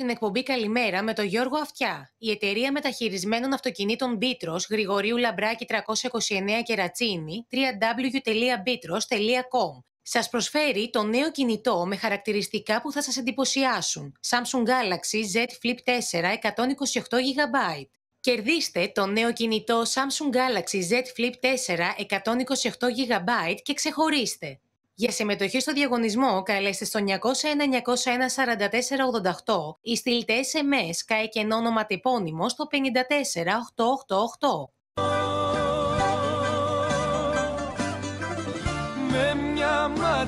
την εκπομπή Καλημέρα με τον Γιώργο Αυτιά. Η εταιρεία μεταχειρισμένων αυτοκινήτων Μπίτρος Γρηγορίου Λαμπράκη 329 Κερατσίνη, Ρατσίνη www.bitros.com σας προσφέρει το νέο κινητό με χαρακτηριστικά που θα σας εντυπωσιάσουν. Samsung Galaxy Z Flip 4 128 GB. Κερδίστε το νέο κινητό Samsung Galaxy Z Flip 4 128 GB και ξεχωρίστε. Για συμμετοχή στο διαγωνισμό, καλέστε στο 901-901-4488 ή στείλτε SMS κάει και όνομα τυπώνυμο στο 54888.